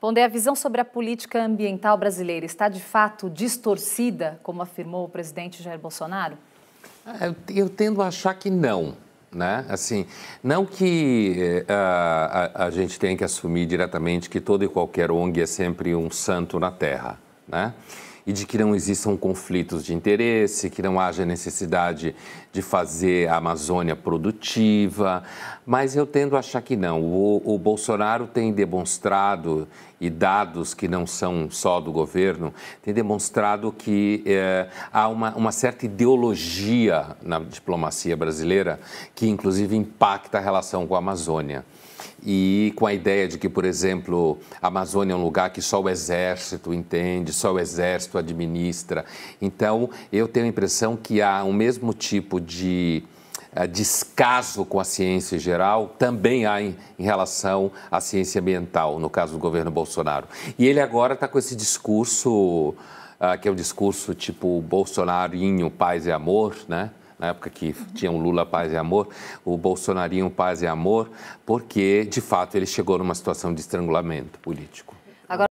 Pondé, a visão sobre a política ambiental brasileira está de fato distorcida, como afirmou o presidente Jair Bolsonaro? Eu, é, eu tendo a achar que não. Né? Assim, não que eh, a, a, a gente tenha que assumir diretamente que toda e qualquer ONG é sempre um santo na terra. Né? e de que não existam conflitos de interesse, que não haja necessidade de fazer a Amazônia produtiva, mas eu tendo a achar que não. O, o Bolsonaro tem demonstrado, e dados que não são só do governo, tem demonstrado que é, há uma, uma certa ideologia na diplomacia brasileira que, inclusive, impacta a relação com a Amazônia e com a ideia de que, por exemplo, a Amazônia é um lugar que só o exército entende, só o exército administra. Então, eu tenho a impressão que há o um mesmo tipo de eh, descaso com a ciência em geral, também há em, em, relação à ciência ambiental, no caso do governo Bolsonaro. E ele agora está com esse discurso, uh, que é um discurso tipo bolsonarinho, paz e amor, né? na época que tinha o Lula Paz e Amor, o Bolsonarinho Paz e Amor, porque de fato ele chegou numa situação de estrangulamento político.